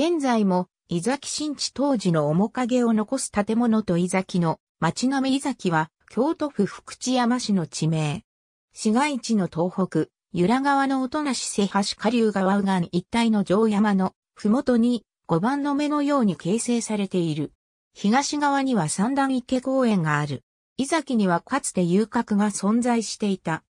現在も、伊崎新地当時の面影を残す建物と伊崎の町並み伊崎は、京都府福知山市の地名。市街地の東北、由良川の音し瀬橋下流川右岸一帯の城山の麓に五番の目のように形成されている。東側には三段池公園がある。伊崎にはかつて遊郭が存在していた。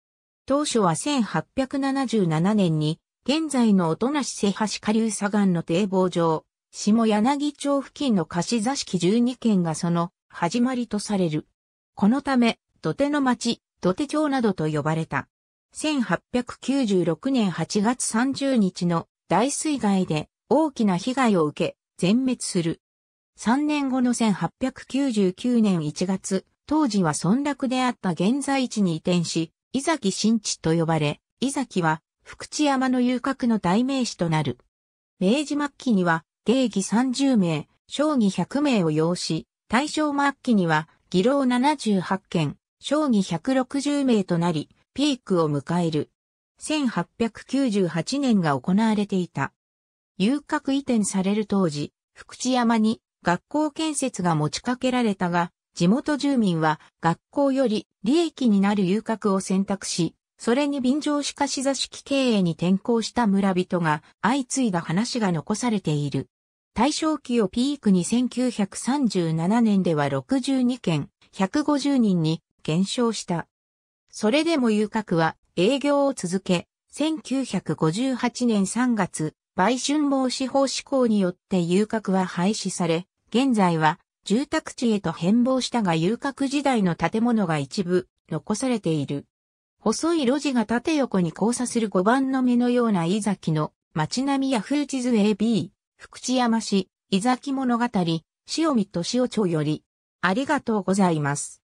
当初は1877年に現在の音無瀬橋下流左岸の堤防上、下柳町付近の貸し座敷12軒がその始まりとされる。このため、土手の町、土手町などと呼ばれた。1896年8月30日の大水害で大きな被害を受け、全滅する。3年後の1899年1月、当時は村落であった現在地に移転し、伊崎新地と呼ばれ、伊崎は福知山の遊郭の代名詞となる。明治末期には、芸儀30名、将棋100名を要し、大正末期には、議能78件、将棋160名となり、ピークを迎える。1898年が行われていた。遊郭移転される当時、福知山に学校建設が持ちかけられたが、地元住民は学校より利益になる遊郭を選択し、それに便乗しかし座敷経営に転向した村人が相次いだ話が残されている。大正期をピークに1937年では62件、150人に減少した。それでも遊郭は営業を続け、1958年3月、売春防止法施行によって遊郭は廃止され、現在は住宅地へと変貌したが遊郭時代の建物が一部残されている。細い路地が縦横に交差する5番の目のような伊崎の街並みやフー地図 AB、福知山市、伊崎物語、塩見と夫町より、ありがとうございます。